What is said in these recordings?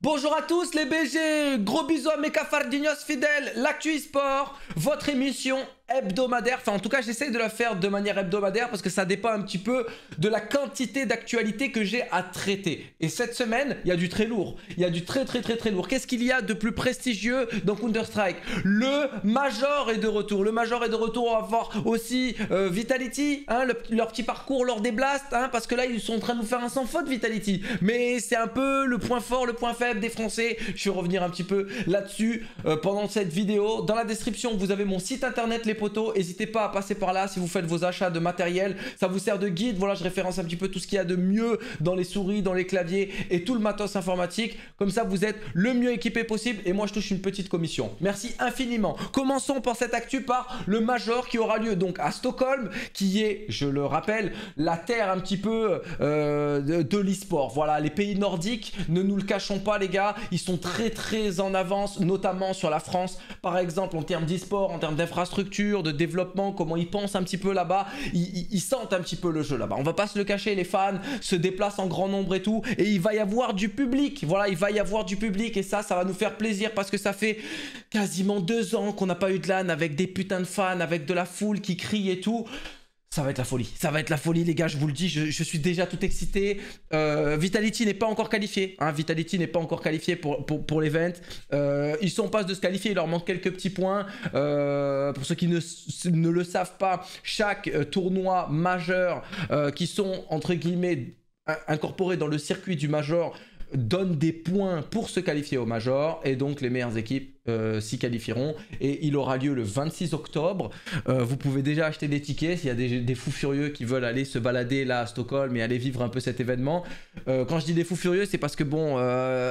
Bonjour à tous les BG, gros bisous à mes cafardinos fidèles, l'actu sport votre émission hebdomadaire. Enfin, en tout cas, j'essaie de la faire de manière hebdomadaire parce que ça dépend un petit peu de la quantité d'actualité que j'ai à traiter. Et cette semaine, il y a du très lourd. Il y a du très très très très lourd. Qu'est-ce qu'il y a de plus prestigieux dans Counter-Strike Le Major est de retour. Le Major est de retour. On va voir aussi euh, Vitality, hein, leur petit parcours lors des blasts, hein, parce que là, ils sont en train de nous faire un sans faute, Vitality. Mais c'est un peu le point fort, le point faible des Français. Je vais revenir un petit peu là-dessus euh, pendant cette vidéo. Dans la description, vous avez mon site internet, les potos, n'hésitez pas à passer par là si vous faites vos achats de matériel. Ça vous sert de guide. Voilà, je référence un petit peu tout ce qu'il y a de mieux dans les souris, dans les claviers et tout le matos informatique. Comme ça, vous êtes le mieux équipé possible et moi, je touche une petite commission. Merci infiniment. Commençons par cette actu par le Major qui aura lieu donc à Stockholm, qui est, je le rappelle, la terre un petit peu euh, de, de l'e-sport. Voilà, les pays nordiques, ne nous le cachons pas les gars, ils sont très très en avance, notamment sur la France, par exemple en termes d'e-sport, en termes d'infrastructure de développement, comment ils pensent un petit peu là-bas. Ils, sentent un petit peu le jeu là-bas. On va pas se le cacher, les fans se déplacent en grand nombre et tout. Et il va y avoir du public. Voilà, il va y avoir du public et ça, ça va nous faire plaisir parce que ça fait quasiment deux ans qu'on n'a pas eu de LAN avec des putains de fans, avec de la foule qui crie et tout. Ça va être la folie. Ça va être la folie, les gars. Je vous le dis, je, suis déjà tout excité. Euh, Vitality n'est pas encore qualifié. Hein. Vitality n'est pas encore qualifié pour, pour, l'event. Euh, ils sont en passe de se qualifier. Il leur manque quelques petits points. Euh, pour ceux qui ne, ne, le savent pas, chaque tournoi majeur qui sont, entre guillemets, incorporés dans le circuit du Major donne des points pour se qualifier au Major et donc les meilleures équipes euh, s'y qualifieront et il aura lieu le 26 octobre. Euh, vous pouvez déjà acheter des tickets s'il y a des, fous furieux qui veulent aller se balader là à Stockholm et aller vivre un peu cet événement. Euh, quand je dis des fous furieux, c'est parce que bon,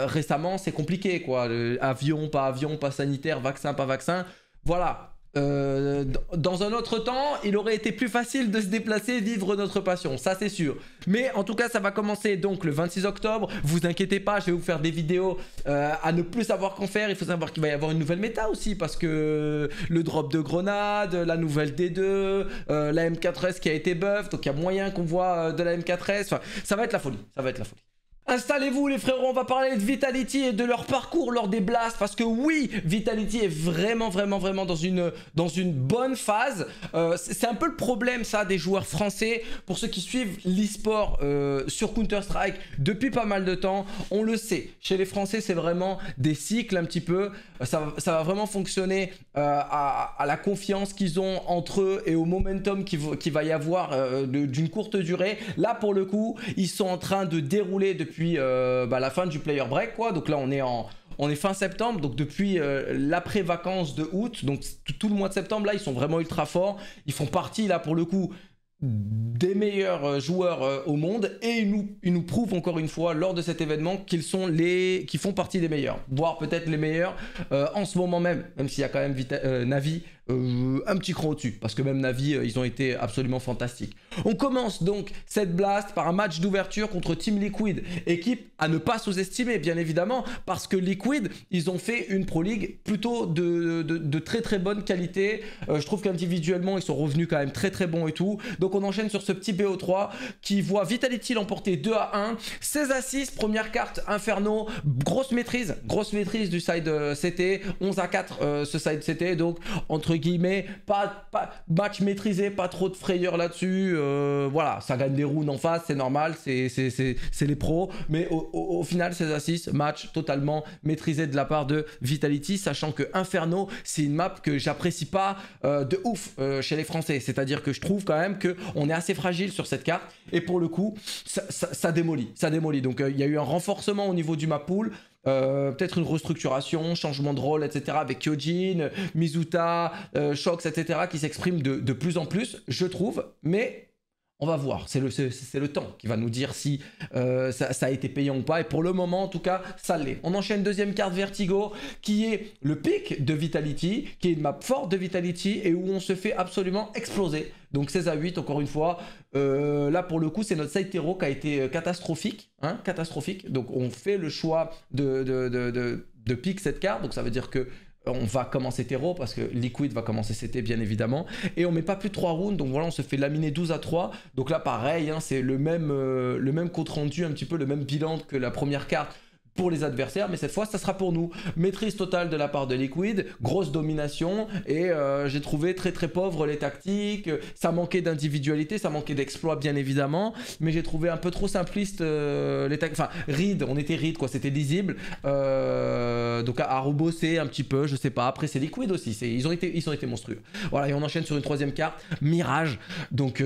récemment c'est compliqué quoi. avion, pas avion, pas sanitaire, vaccin, pas vaccin. Voilà, euh, dans un autre temps, il aurait été plus facile de se déplacer vivre notre passion, ça c'est sûr. Mais en tout cas, ça va commencer donc le 26 octobre. Vous inquiétez pas, je vais vous faire des vidéos euh, à ne plus savoir qu'en faire. Il faut savoir qu'il va y avoir une nouvelle méta aussi parce que le drop de grenade, la nouvelle D2, euh, la M4S qui a été buff, donc il y a moyen qu'on voit de la M4S. ça va être la folie, ça va être la folie. Installez-vous les frérots, on va parler de Vitality et de leur parcours lors des blasts parce que oui, Vitality est vraiment vraiment vraiment dans une, dans une bonne phase. Euh, c'est un peu le problème ça des joueurs français. Pour ceux qui suivent l'e-sport euh, sur Counter-Strike depuis pas mal de temps, on le sait. Chez les Français, c'est vraiment des cycles un petit peu. Ça, va vraiment fonctionner euh, à, la confiance qu'ils ont entre eux et au momentum qu'il va y avoir d'une courte durée. Là pour le coup, ils sont en train de dérouler depuis depuis euh, bah, la fin du player break, quoi. Donc là, on est en, on est fin septembre, donc depuis euh, l'après-vacances de août, donc tout le mois de septembre, là, ils sont vraiment ultra forts. Ils font partie, là, pour le coup, des meilleurs euh, joueurs au monde et ils nous, ils nous, prouvent encore une fois lors de cet événement qu'ils sont les qui font partie des meilleurs voire peut-être les meilleurs en ce moment même même s'il y a quand même Vita, Navi euh, un petit cran au-dessus, parce que même Navi, euh, ils ont été absolument fantastiques. On commence donc cette blast par un match d'ouverture contre Team Liquid, équipe à ne pas sous-estimer, bien évidemment, parce que Liquid, ils ont fait une Pro League plutôt de, très très bonne qualité. Euh, je trouve qu'individuellement, ils sont revenus quand même très très bons et tout. Donc on enchaîne sur ce petit BO3 qui voit Vitality l'emporter 2 à 1, 16 à 6, première carte Inferno, grosse maîtrise, grosse maîtrise du side CT, 11 à 4 ce side CT, donc entre pas, match maîtrisé, pas trop de frayeur là-dessus. Euh, voilà, ça gagne des rounds en face, c'est normal, c'est les pros. Mais au, final, 16 à 6, match totalement maîtrisé de la part de Vitality, sachant que Inferno, c'est une map que j'apprécie pas euh, de ouf euh, chez les Français. C'est-à-dire que je trouve quand même qu'on est assez fragile sur cette carte. Et pour le coup, ça, démolit. Ça démolit. Donc il y a eu un renforcement au niveau du map pool. Euh, peut-être une restructuration, changement de rôle, etc. avec Kyojin, Mizuta, euh, Shox, etc. qui s'expriment de, de plus en plus, je trouve. Mais on va voir, c'est le, le temps qui va nous dire si euh, ça, a été payant ou pas. Et pour le moment, en tout cas, ça l'est. On enchaîne deuxième carte Vertigo, qui est le pic de Vitality, qui est une map forte de Vitality et où on se fait absolument exploser. Donc 16 à 8, encore une fois. Euh, là, pour le coup, c'est notre side qui a été euh, catastrophique. Hein, catastrophique. Donc on fait le choix de, de, cette carte. Donc ça veut dire que on va commencer terreau parce que Liquid va commencer CT bien évidemment. Et on met pas plus de 3 rounds, donc voilà, on se fait laminer 12 à 3. Donc là, pareil, hein, c'est le même, euh, le même compte rendu, un petit peu le même bilan que la première carte pour les adversaires, mais cette fois, ça sera pour nous. Maîtrise totale de la part de Liquid, grosse domination, et euh, j'ai trouvé très très pauvre les tactiques, ça manquait d'individualité, ça manquait d'exploit bien évidemment, mais j'ai trouvé un peu trop simpliste euh, les tactiques, enfin, ride, on était ride quoi, c'était lisible, euh, donc à, rebosser un petit peu, je sais pas, après c'est Liquid aussi, ils ont, été, ils ont été monstrueux. Voilà, et on enchaîne sur une troisième carte, Mirage, donc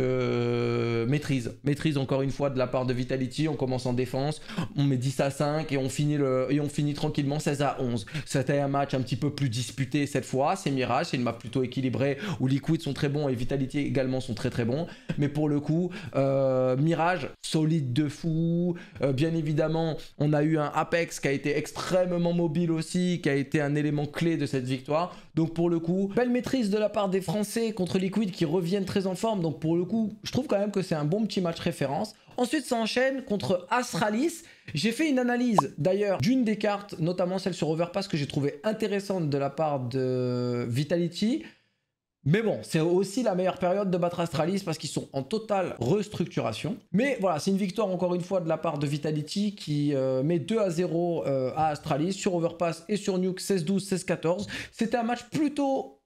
maîtrise, maîtrise encore une fois de la part de Vitality, on commence en défense, on met 10 à 5 et on finit et on finit tranquillement 16 à 11. C'était un match un petit peu plus disputé cette fois. C'est Mirage, c'est une map plutôt équilibrée où Liquid sont très bons et Vitality également sont très très bons. Mais pour le coup, euh, Mirage, solide de fou. Euh, bien évidemment, on a eu un Apex qui a été extrêmement mobile aussi, qui a été un élément clé de cette victoire. Donc pour le coup, belle maîtrise de la part des Français contre Liquid qui reviennent très en forme. Donc pour le coup, je trouve quand même que c'est un bon petit match référence. Ensuite, ça enchaîne contre Astralis. J'ai fait une analyse d'ailleurs d'une des cartes, notamment celle sur Overpass, que j'ai trouvée intéressante de la part de Vitality. Mais bon, c'est aussi la meilleure période de battre Astralis parce qu'ils sont en totale restructuration. Mais voilà, c'est une victoire encore une fois de la part de Vitality qui euh, met 2 à 0 euh, à Astralis sur Overpass et sur Nuke 16-12, 16-14. C'était un match plutôt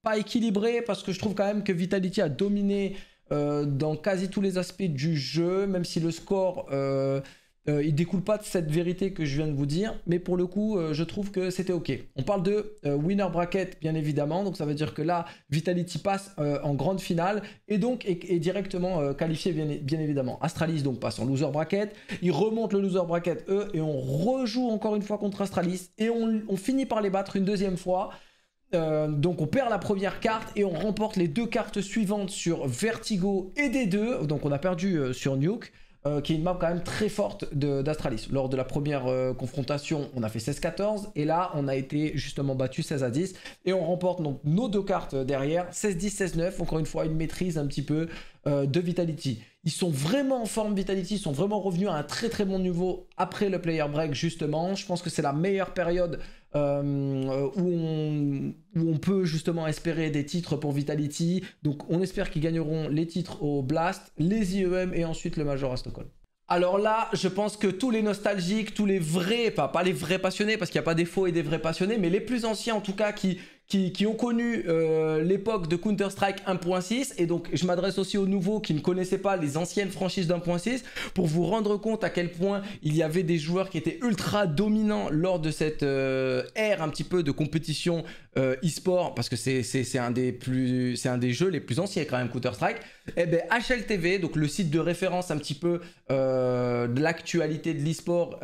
pas équilibré parce que je trouve quand même que Vitality a dominé euh, dans quasi tous les aspects du jeu, même si le score euh, euh, il découle pas de cette vérité que je viens de vous dire, mais pour le coup je trouve que c'était ok. On parle de winner bracket bien évidemment, donc ça veut dire que là Vitality passe en grande finale et donc est, directement qualifié bien, évidemment. Astralis donc passe en loser bracket, il remonte le loser bracket eux et on rejoue encore une fois contre Astralis et on, on finit par les battre une deuxième fois. Euh, donc on perd la première carte et on remporte les deux cartes suivantes sur Vertigo et D2. Donc on a perdu euh, sur Nuke, euh, qui est une map quand même très forte d'Astralis. Lors de la première confrontation, on a fait 16-14 et là on a été justement battu 16 à 10 et on remporte donc nos deux cartes derrière 16-10, 16-9. Encore une fois une maîtrise un petit peu de Vitality. Ils sont vraiment en forme Vitality, ils sont vraiment revenus à un très très bon niveau après le player break justement. Je pense que c'est la meilleure période euh, où, on, peut justement espérer des titres pour Vitality. Donc on espère qu'ils gagneront les titres au Blast, les IEM et ensuite le Major à Stockholm. Alors là, je pense que tous les nostalgiques, tous les vrais, pas, pas les vrais passionnés, parce qu'il n'y a pas des faux et des vrais passionnés, mais les plus anciens en tout cas qui qui, ont connu euh, l'époque de Counter-Strike 1.6, et donc je m'adresse aussi aux nouveaux qui ne connaissaient pas les anciennes franchises d'1.6, pour vous rendre compte à quel point il y avait des joueurs qui étaient ultra dominants lors de cette euh, ère un petit peu de compétition euh, e-sport, parce que c'est un, des plus, un des jeux les plus anciens quand même, Counter-Strike. Et eh bien HLTV, donc le site de référence un petit peu de l'actualité de l'e-sport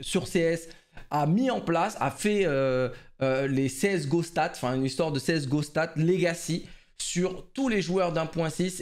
sur CS, a mis en place, a fait euh, euh, les 16 GO Stats, enfin une histoire de 16 GO Stats Legacy sur tous les joueurs d'un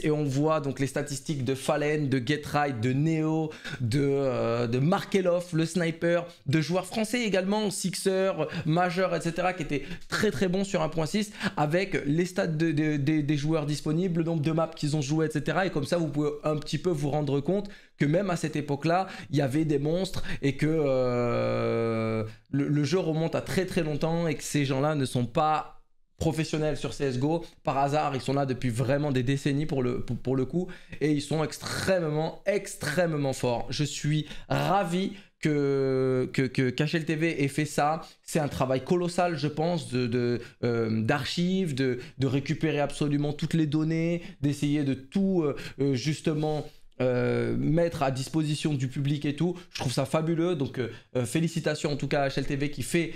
et on voit donc les statistiques de Fallen, de GetRide, de Neo, de, euh, Markeloff, le sniper, de joueurs français également, sixer, Major etc. qui étaient très très bons sur 1.6 avec les stats des joueurs disponibles, le nombre de maps qu'ils ont joué, etc. Et comme ça vous pouvez un petit peu vous rendre compte que même à cette époque-là, il y avait des monstres et que euh, le jeu remonte à très très longtemps et que ces gens-là ne sont pas professionnels sur CSGO. Par hasard, ils sont là depuis vraiment des décennies pour le, pour, le coup. Et ils sont extrêmement, extrêmement forts. Je suis ravi que, que, que ait fait ça. C'est un travail colossal, je pense, euh, d'archives, de, de, récupérer absolument toutes les données, d'essayer de tout, euh, euh, justement, mettre à disposition du public et tout. Je trouve ça fabuleux. Donc, félicitations en tout cas à HLTV qui fait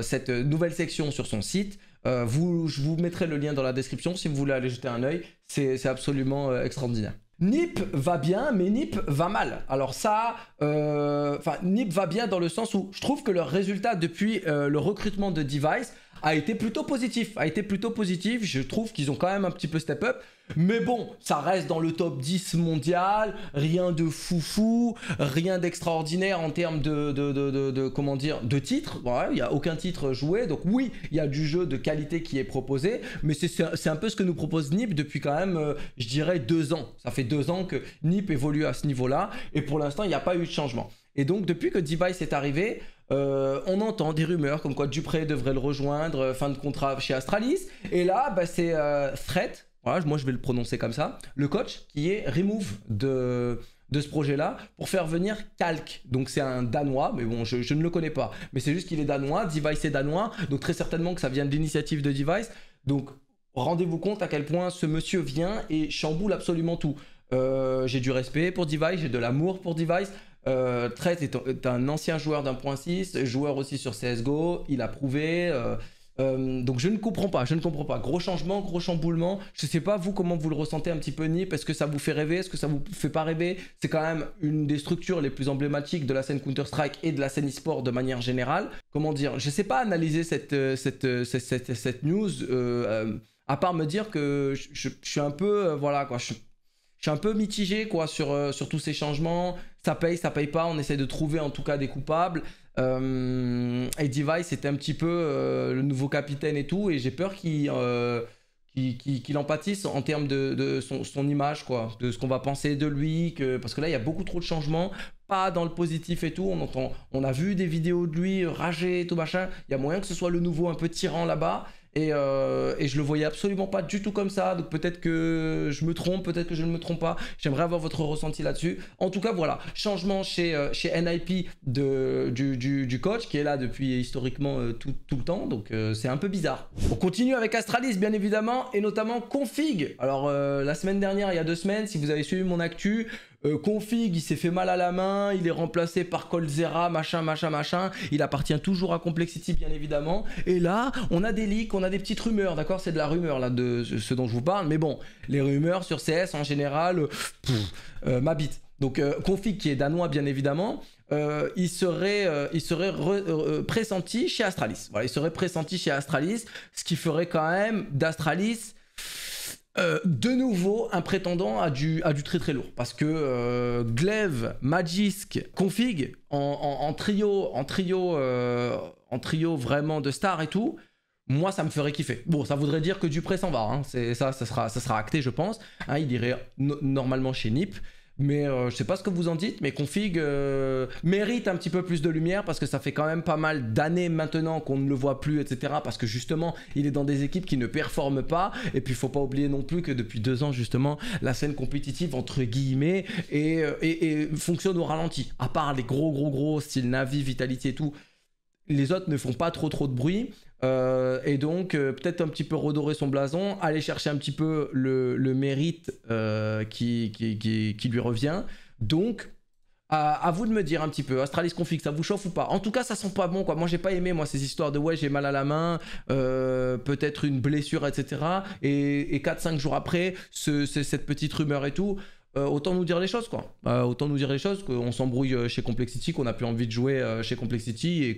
cette nouvelle section sur son site. Euh, je vous mettrai le lien dans la description si vous voulez aller jeter un œil. C'est absolument euh, extraordinaire. Nip va bien, mais Nip va mal. Alors ça, euh, Nip va bien dans le sens où je trouve que leurs résultat depuis le recrutement de Device a été plutôt positif. A été plutôt positif. Je trouve qu'ils ont quand même un petit peu step up. Mais bon, ça reste dans le top 10 mondial. Rien de foufou, rien d'extraordinaire en termes de, de, de, comment dire de titres. Il y n'y a aucun titre joué. Donc oui, il y a du jeu de qualité qui est proposé. Mais c'est un peu ce que nous propose Nip depuis quand même, euh, je dirais, deux ans. Ça fait deux ans que Nip évolue à ce niveau-là. Et pour l'instant, il n'y a pas eu de changement. Et donc, depuis que Device est arrivé, euh, on entend des rumeurs comme quoi Dupré devrait le rejoindre, euh, fin de contrat chez Astralis. Et là, bah, c'est euh, Threat, moi je vais le prononcer comme ça, le coach qui est remove de, de ce projet-là pour faire venir Calc. Donc c'est un Danois, mais bon, je, ne le connais pas. Mais c'est juste qu'il est Danois, Device est Danois, donc très certainement que ça vient de l'initiative de Device. Donc rendez-vous compte à quel point ce monsieur vient et chamboule absolument tout. Euh, j'ai du respect pour Device, j'ai de l'amour pour Device, euh, est, un ancien joueur d'un point joueur aussi sur CSGO, il a prouvé. Euh, euh, donc je ne comprends pas, je ne comprends pas. Gros changement, gros chamboulement. Je ne sais pas vous comment vous le ressentez un petit peu Nip. Est-ce que ça vous fait rêver Est-ce que ça vous fait pas rêver C'est quand même une des structures les plus emblématiques de la scène Counter Strike et de la scène e-sport de manière générale. Comment dire Je ne sais pas analyser cette euh, news. à part me dire que je, suis un peu, voilà quoi, je suis je suis un peu mitigé quoi sur, euh, sur tous ces changements. Ça paye, ça paye pas. On essaie de trouver en tout cas des coupables. Euh, et Device était un petit peu euh, le nouveau capitaine et tout. Et j'ai peur qu'il euh, qu en termes de, son, image, quoi, de ce qu'on va penser de lui. parce que là, il y a beaucoup trop de changements. Pas dans le positif et tout. On, entend, on a vu des vidéos de lui rager et tout machin. Il y a moyen que ce soit le nouveau un peu tyran là-bas. Euh, et, je le voyais absolument pas du tout comme ça. Donc peut-être que je me trompe, peut-être que je ne me trompe pas. J'aimerais avoir votre ressenti là-dessus. En tout cas, voilà, changement chez, euh, chez NIP de, du, coach qui est là depuis historiquement euh, tout, tout, le temps. Donc c'est un peu bizarre. On continue avec Astralis, bien évidemment, et notamment Config. Alors la semaine dernière, il y a deux semaines, si vous avez suivi mon actu, euh, config, il s'est fait mal à la main, il est remplacé par Colzera, machin, machin, machin. Il appartient toujours à Complexity, bien évidemment. Et là, on a des leaks, on a des petites rumeurs, d'accord C'est de la rumeur, là, de ce dont je vous parle. Mais bon, les rumeurs sur CS, en général, euh, euh, mabit Donc, config, qui est danois, bien évidemment. il serait, il serait pressenti chez Astralis. Voilà, il serait pressenti chez Astralis, ce qui ferait quand même d'Astralis euh, de nouveau, un prétendant à du, du très très lourd. Parce que euh, Glaive, Magisk, Config, en, trio, en trio, euh, en trio vraiment de stars et tout, moi ça me ferait kiffer. Bon, ça voudrait dire que Dupré s'en va. Hein. C'est ça, ça sera, ça sera acté, je pense. Hein, il irait normalement chez Nip. Mais euh, je sais pas ce que vous en dites, mais Config euh, mérite un petit peu plus de lumière parce que ça fait quand même pas mal d'années maintenant qu'on ne le voit plus, etc. Parce que justement, il est dans des équipes qui ne performent pas. Et puis, faut pas oublier non plus que depuis deux ans, justement, la scène compétitive, entre guillemets, et, et, euh, et fonctionne au ralenti. À part les gros, gros, gros, style Navi, Vitality et tout, les autres ne font pas trop, trop de bruit. Euh, et donc, euh, peut-être un petit peu redorer son blason, aller chercher un petit peu le, mérite euh, qui, lui revient. Donc, à, vous de me dire un petit peu, Astralis Config, ça vous chauffe ou pas En tout cas, ça sent pas bon, quoi. Moi, j'ai pas aimé, moi, ces histoires de ouais, j'ai mal à la main, peut-être une blessure, etc. Et, et 4-5 jours après, cette petite rumeur et tout. Euh, autant nous dire les choses quoi. Euh, autant nous dire les choses qu'on s'embrouille euh, chez Complexity, qu'on n'a plus envie de jouer chez Complexity et veut et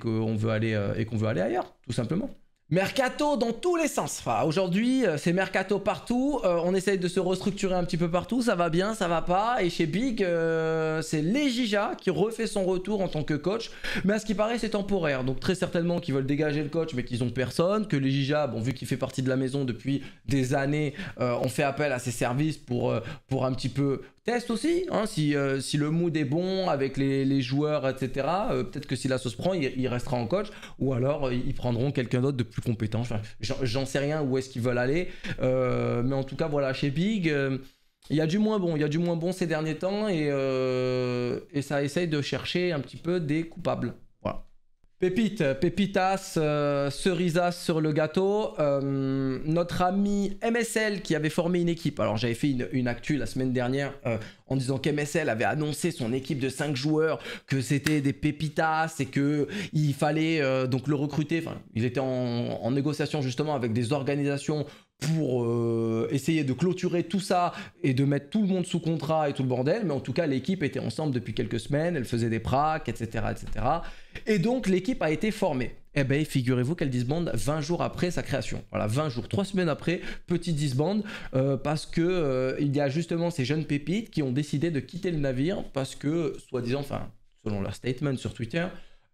qu'on veut aller ailleurs, tout simplement. Mercato dans tous les sens. aujourd'hui, euh, c'est mercato partout. Euh, on essaye de se restructurer un petit peu partout. Ça va bien, ça va pas. Et chez Big, euh, c'est c'est Legija qui refait son retour en tant que coach. Mais à ce qui paraît, c'est temporaire. Donc très certainement qu'ils veulent dégager le coach, mais qu'ils ont personne. Que Legija, bon, vu qu'il fait partie de la maison depuis des années, on fait appel à ses services pour, pour un petit peu test aussi, hein. si, si, le mood est bon avec les, joueurs, etc. Peut-être que si la sauce prend, il, restera en coach, ou alors ils prendront quelqu'un d'autre de plus compétent J'en sais rien où est-ce qu'ils veulent aller. Euh, mais en tout cas, voilà, chez Big, euh, il y a du moins bon. Il y a du moins bon ces derniers temps et, euh, et ça essaye de chercher un petit peu des coupables. Pépite, pépitas, euh, sur le gâteau. Euh, notre ami MSL qui avait formé une équipe. Alors j'avais fait une, une, actu la semaine dernière euh, en disant qu'MSL avait annoncé son équipe de 5 joueurs, que c'était des pépitas et que il fallait euh, donc le recruter. Enfin, il était en, en négociation justement avec des organisations pour euh, essayer de clôturer tout ça et de mettre tout le monde sous contrat et tout le bordel. Mais en tout cas, l'équipe était ensemble depuis quelques semaines, elle faisait des pracs, etc. etc. Et donc, l'équipe a été formée. Eh bien, figurez-vous qu'elle disbande 20 jours après sa création. Voilà, 20 jours, 3 semaines après, petite disbande, euh, parce qu'il euh, y a justement ces jeunes pépites qui ont décidé de quitter le navire parce que, soi-disant, enfin, selon leur statement sur Twitter,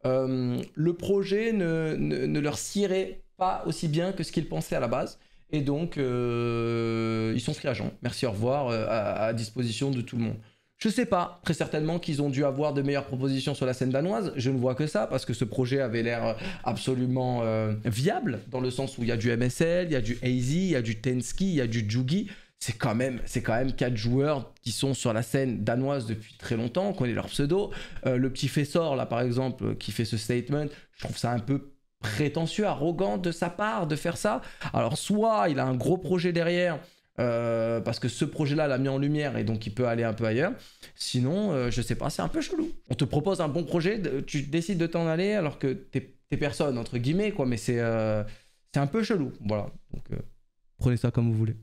le projet ne, leur cirait pas aussi bien que ce qu'ils pensaient à la base. Et donc, euh, ils sont agents. Merci, au revoir, euh, à, disposition de tout le monde. Je ne sais pas, très certainement qu'ils ont dû avoir de meilleures propositions sur la scène danoise. Je ne vois que ça, parce que ce projet avait l'air absolument euh, viable, dans le sens où il y a du MSL, il y a du AZ, il y a du Tenski, il y a du Jugi. C'est quand même, c'est quand même quatre joueurs qui sont sur la scène danoise depuis très longtemps, on connaît leur pseudo. le petit Fessor, là, par exemple, qui fait ce statement, je trouve ça un peu prétentieux, arrogant de sa part de faire ça. Alors soit il a un gros projet derrière, euh, parce que ce projet-là l'a mis en lumière et donc il peut aller un peu ailleurs. Sinon, euh, je sais pas, c'est un peu chelou. On te propose un bon projet, tu décides de t'en aller alors que t'es personne, entre guillemets, quoi, mais c'est euh, un peu chelou. Voilà, donc euh, prenez ça comme vous voulez.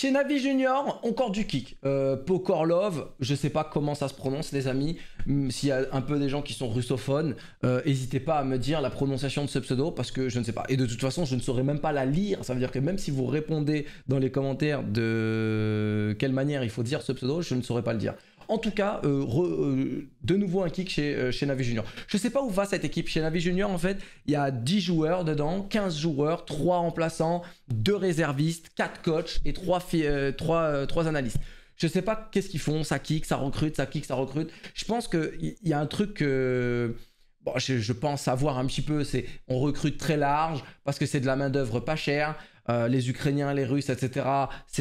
Chez Navi Junior, encore du kick. Euh, Pokorlov, je sais pas comment ça se prononce, les amis. Mm, s'il y a un peu des gens qui sont russophones, euh, n'hésitez pas à me dire la prononciation de ce pseudo parce que je ne sais pas. Et de toute façon, je ne saurais même pas la lire. Ça veut dire que même si vous répondez dans les commentaires de quelle manière il faut dire ce pseudo, je ne saurais pas le dire. En tout cas, euh, euh, de nouveau un kick chez, euh, chez Navi Junior. Je ne sais pas où va cette équipe chez Navi Junior. En fait, il y a 10 joueurs dedans, 15 joueurs, 3 remplaçants, 2 réservistes, 4 coachs et 3, analystes. Je sais pas qu'est-ce qu'ils font, ça kick, ça recrute, ça kick, ça recrute. Je pense qu'il y, a un truc que... je, pense avoir un petit peu, c'est on recrute très large parce que c'est de la main-d'œuvre pas chère. les Ukrainiens, les Russes, etc.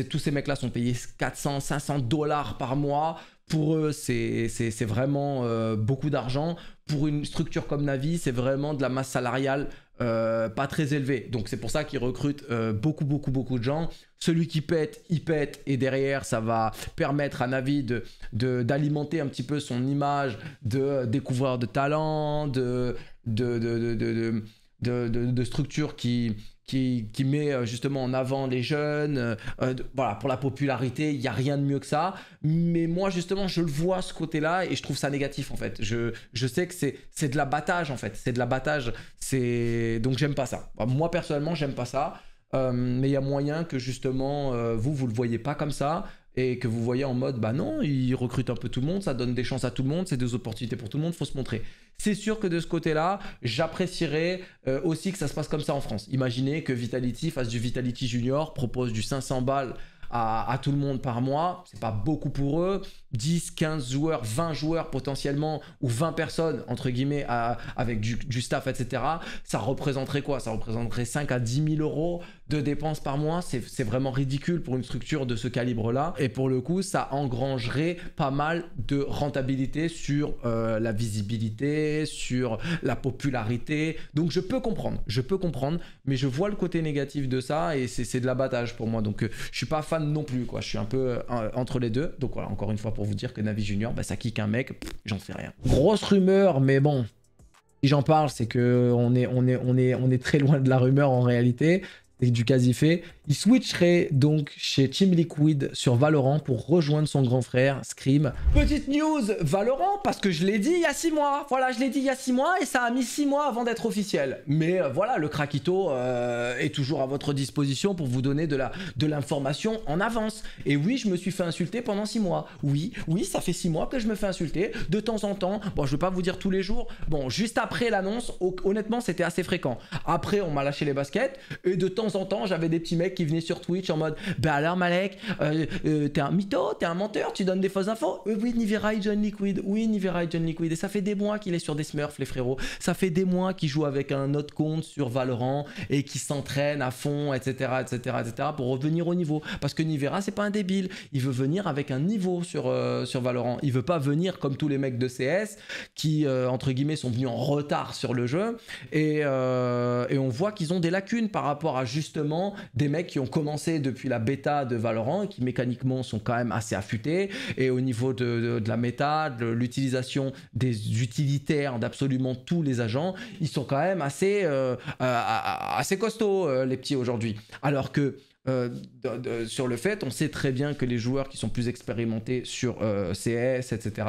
tous ces mecs-là sont payés 400, 500 dollars par mois. Pour eux, c'est vraiment euh, beaucoup d'argent. Pour une structure comme Navi, c'est vraiment de la masse salariale euh, pas très élevée. Donc c'est pour ça qu'ils recrutent euh, beaucoup, beaucoup, beaucoup de gens. Celui qui pète, il pète. Et derrière, ça va permettre à Navi d'alimenter de, un petit peu son image de découvreur de talent, de, de, de, de, de structure qui qui, met euh, justement en avant les jeunes. Euh, euh, voilà, pour la popularité, il n'y a rien de mieux que ça. Mais moi, justement, je le vois ce côté-là et je trouve ça négatif en fait. Je, je sais que c'est de l'abattage en fait. C'est de l'abattage. Donc, j'aime pas ça. Bah, moi, personnellement, j'aime pas ça. mais il y a moyen que justement, vous, vous le voyez pas comme ça et que vous voyez en mode bah non, ils recrutent un peu tout le monde, ça donne des chances à tout le monde, c'est des opportunités pour tout le monde, faut se montrer. C'est sûr que de ce côté-là, j'apprécierais euh, aussi que ça se passe comme ça en France. Imaginez que Vitality fasse du Vitality Junior, propose du 500 balles à, à tout le monde par mois, c'est pas beaucoup pour eux, 10, 15 joueurs, 20 joueurs potentiellement, ou 20 personnes, entre guillemets, avec du, staff, etc., ça représenterait quoi Ça représenterait 5 à 10 000 euros de dépenses par mois. C'est vraiment ridicule pour une structure de ce calibre-là. Et pour le coup, ça engrangerait pas mal de rentabilité sur euh, la visibilité, sur la popularité. Donc je peux comprendre, je peux comprendre, mais je vois le côté négatif de ça et c'est de l'abattage pour moi. Donc euh, je suis pas fan non plus, quoi. Je suis un peu euh, entre les deux. Donc voilà, encore une fois, pour vous dire que Navi Junior, bah, ça kick un mec, j'en sais rien. Grosse rumeur, mais bon, si j'en parle, c'est que on est, on, est, on, est, on est très loin de la rumeur en réalité et du quasi-fait. Il switcherait donc chez Team Liquid sur Valorant pour rejoindre son grand frère Scream. Petite news, Valorant, parce que je l'ai dit il y a 6 mois. Voilà, je l'ai dit il y a 6 mois et ça a mis 6 mois avant d'être officiel. Mais euh, voilà, le Krakito euh, est toujours à votre disposition pour vous donner de l'information de en avance. Et oui, je me suis fait insulter pendant 6 mois. Oui, oui, ça fait 6 mois que je me fais insulter. De temps en temps, bon, je vais pas vous dire tous les jours. Bon, juste après l'annonce, honnêtement, c'était assez fréquent. Après, on m'a lâché les baskets et de temps temps en temps, j'avais des petits mecs qui venaient sur Twitch en mode Bah alors, Malek, euh, euh, t'es un mytho, t'es un menteur, tu donnes des fausses infos. Euh, oui, oui, Nivera et John Liquid. Oui, Nivera et John Liquid. Et ça fait des mois qu'il est sur des smurfs, les frérots. Ça fait des mois qu'il joue avec un autre compte sur Valorant et qui s'entraîne à fond, etc., etc., etc., pour revenir au niveau. Parce que Nivera, c'est pas un débile. Il veut venir avec un niveau sur, sur Valorant. Il veut pas venir comme tous les mecs de CS qui, entre guillemets, sont venus en retard sur le jeu. Et, et on voit qu'ils ont des lacunes par rapport à justement des mecs qui ont commencé depuis la bêta de Valorant et qui mécaniquement sont quand même assez affûtés. Et au niveau de, la méta, de l'utilisation des utilitaires d'absolument tous les agents, ils sont quand même assez, euh, euh, assez costauds, euh, les petits aujourd'hui. Alors que sur le fait, on sait très bien que les joueurs qui sont plus expérimentés sur CS, etc.,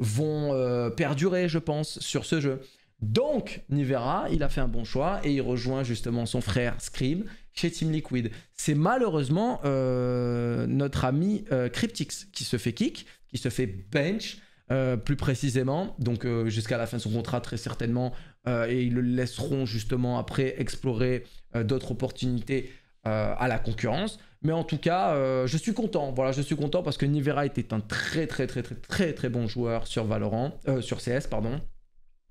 vont perdurer, je pense, sur ce jeu. Donc, Nivera, il a fait un bon choix et il rejoint justement son frère Scream chez Team Liquid. C'est malheureusement euh, notre ami euh, Cryptix qui se fait kick, qui se fait bench. Euh, plus précisément, donc jusqu'à la fin de son contrat très certainement, et ils le laisseront justement après explorer d'autres opportunités à la concurrence. Mais en tout cas, je suis content. Voilà, je suis content parce que Nivera était un très très très très très très bon joueur sur Valorant, sur CS pardon.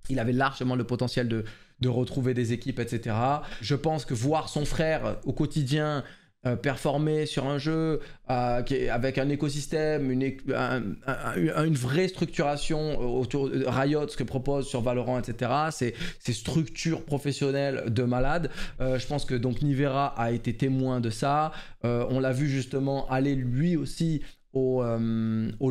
Il avait largement le potentiel de, retrouver des équipes, etc. Je pense que voir son frère euh, au quotidien euh, performer sur un jeu euh, avec un écosystème, une, une vraie structuration autour de Riot, ce que propose sur Valorant, etc. Ces, structures professionnelles de malade je pense que donc Nivera a été témoin de ça. on l'a vu justement aller lui aussi aux,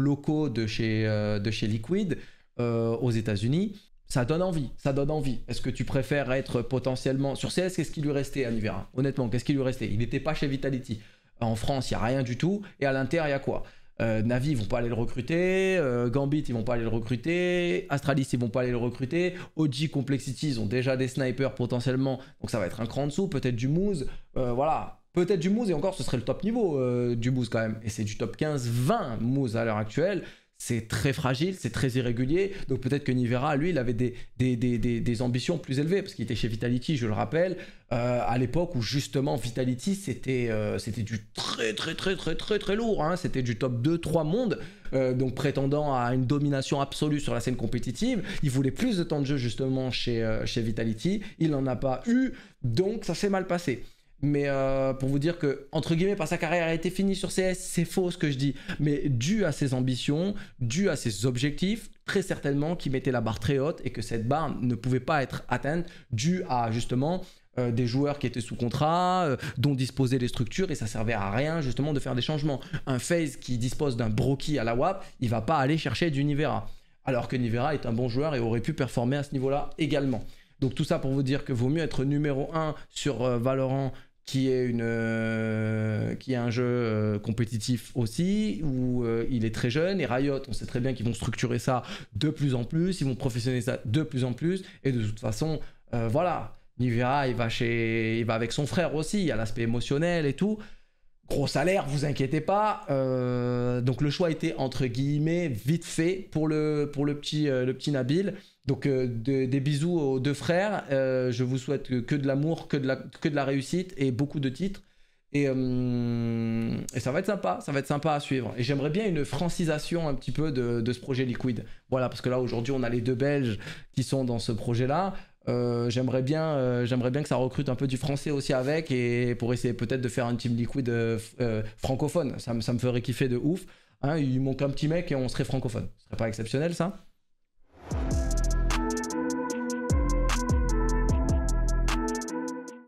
locaux de chez, de chez Liquid aux États-Unis ça donne envie, ça donne envie. Est-ce que tu préfères être potentiellement sur CS Qu'est-ce qui lui restait à Nivera Honnêtement, qu'est-ce qui lui restait Il n'était pas chez Vitality. En France, il y a rien du tout, et à l'intérieur, il y a quoi euh, Navi, ils vont pas aller le recruter. Euh, Gambit, ils vont pas aller le recruter. Astralis, ils vont pas aller le recruter. OG Complexity, ils ont déjà des snipers potentiellement, donc ça va être un cran dessous. Peut-être du Moose, euh, voilà. Peut-être du Moose et encore, ce serait le top niveau du Mousse quand même. Et c'est du top 15-20 Moose à l'heure actuelle c'est très fragile, c'est très irrégulier. Donc peut-être que Nivera, lui, il avait des, ambitions plus élevées, parce qu'il était chez Vitality, je le rappelle, euh, à l'époque où justement Vitality, euh, c'était du très très très très très très lourd. Hein. C'était du top 2, 3 monde, donc prétendant à une domination absolue sur la scène compétitive. Il voulait plus de temps de jeu justement chez, euh, chez Vitality, il n'en a pas eu, donc ça s'est mal passé. Mais euh, pour vous dire que, entre guillemets, par sa carrière a été finie sur CS, c'est faux ce que je dis. Mais dû à ses ambitions, dû à ses objectifs, très certainement qu'il mettait la barre très haute et que cette barre ne pouvait pas être atteinte dû à justement euh, des joueurs qui étaient sous contrat, euh, dont disposaient les structures, et ça servait à rien justement de faire des changements. Un FaZe qui dispose d'un Broki à la WAP, il va pas aller chercher du Nivera. Alors que Nivera est un bon joueur et aurait pu performer à ce niveau-là également. Donc tout ça pour vous dire que vaut mieux être numéro 1 sur euh, Valorant qui est, une, euh, qui est un jeu euh, compétitif aussi, où il est très jeune, et Riot, on sait très bien qu'ils vont structurer ça de plus en plus, ils vont professionner ça de plus en plus, et de toute façon, voilà, Nivea, il va, chez, va avec son frère aussi, il y a l'aspect émotionnel et tout. Gros salaire, vous inquiétez pas. donc le choix était entre guillemets vite fait pour le, pour le, petit, le petit Nabil. Donc euh, des bisous aux deux frères. Euh, je vous souhaite que de l'amour, que, de la, que de la réussite et beaucoup de titres. Euh, et, ça va être sympa, ça va être sympa à suivre. Et j'aimerais bien une francisation un petit peu de, ce projet Liquid. Voilà, parce que là aujourd'hui on a les deux Belges qui sont dans ce projet-là. j'aimerais bien, j'aimerais bien que ça recrute un peu du français aussi avec et pour essayer peut-être de faire un team Liquid francophone. Ça, ça, me ferait kiffer de ouf. Hein, il manque un petit mec et on serait francophone. Ce serait pas exceptionnel ça